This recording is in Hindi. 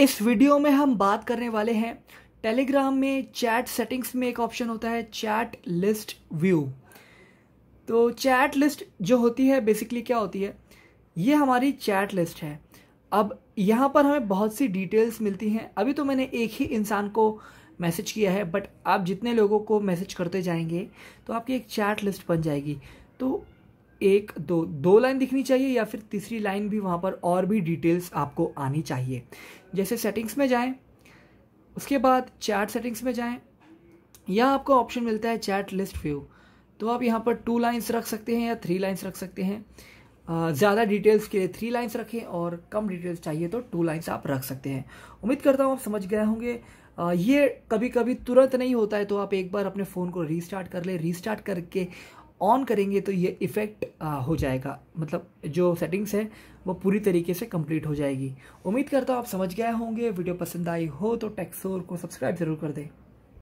इस वीडियो में हम बात करने वाले हैं टेलीग्राम में चैट सेटिंग्स में एक ऑप्शन होता है चैट लिस्ट व्यू तो चैट लिस्ट जो होती है बेसिकली क्या होती है ये हमारी चैट लिस्ट है अब यहाँ पर हमें बहुत सी डिटेल्स मिलती हैं अभी तो मैंने एक ही इंसान को मैसेज किया है बट आप जितने लोगों को मैसेज करते जाएंगे तो आपकी एक चैट लिस्ट बन जाएगी तो एक दो दो लाइन दिखनी चाहिए या फिर तीसरी लाइन भी वहाँ पर और भी डिटेल्स आपको आनी चाहिए जैसे सेटिंग्स में जाएं उसके बाद चैट सेटिंग्स में जाएं या आपको ऑप्शन मिलता है चैट लिस्ट व्यू तो आप यहाँ पर टू लाइन्स रख सकते हैं या थ्री लाइन्स रख सकते हैं ज़्यादा डिटेल्स के लिए थ्री लाइन्स रखें और कम डिटेल्स चाहिए तो टू लाइन्स आप रख सकते हैं उम्मीद करता हूँ आप समझ गए होंगे ये कभी कभी तुरंत नहीं होता है तो आप एक बार अपने फ़ोन को रीस्टार्ट कर ले रीस्टार्ट करके ऑन करेंगे तो ये इफ़ेक्ट हो जाएगा मतलब जो सेटिंग्स है वो पूरी तरीके से कंप्लीट हो जाएगी उम्मीद करता हूँ आप समझ गए होंगे वीडियो पसंद आई हो तो टेक्सोर को सब्सक्राइब ज़रूर कर दें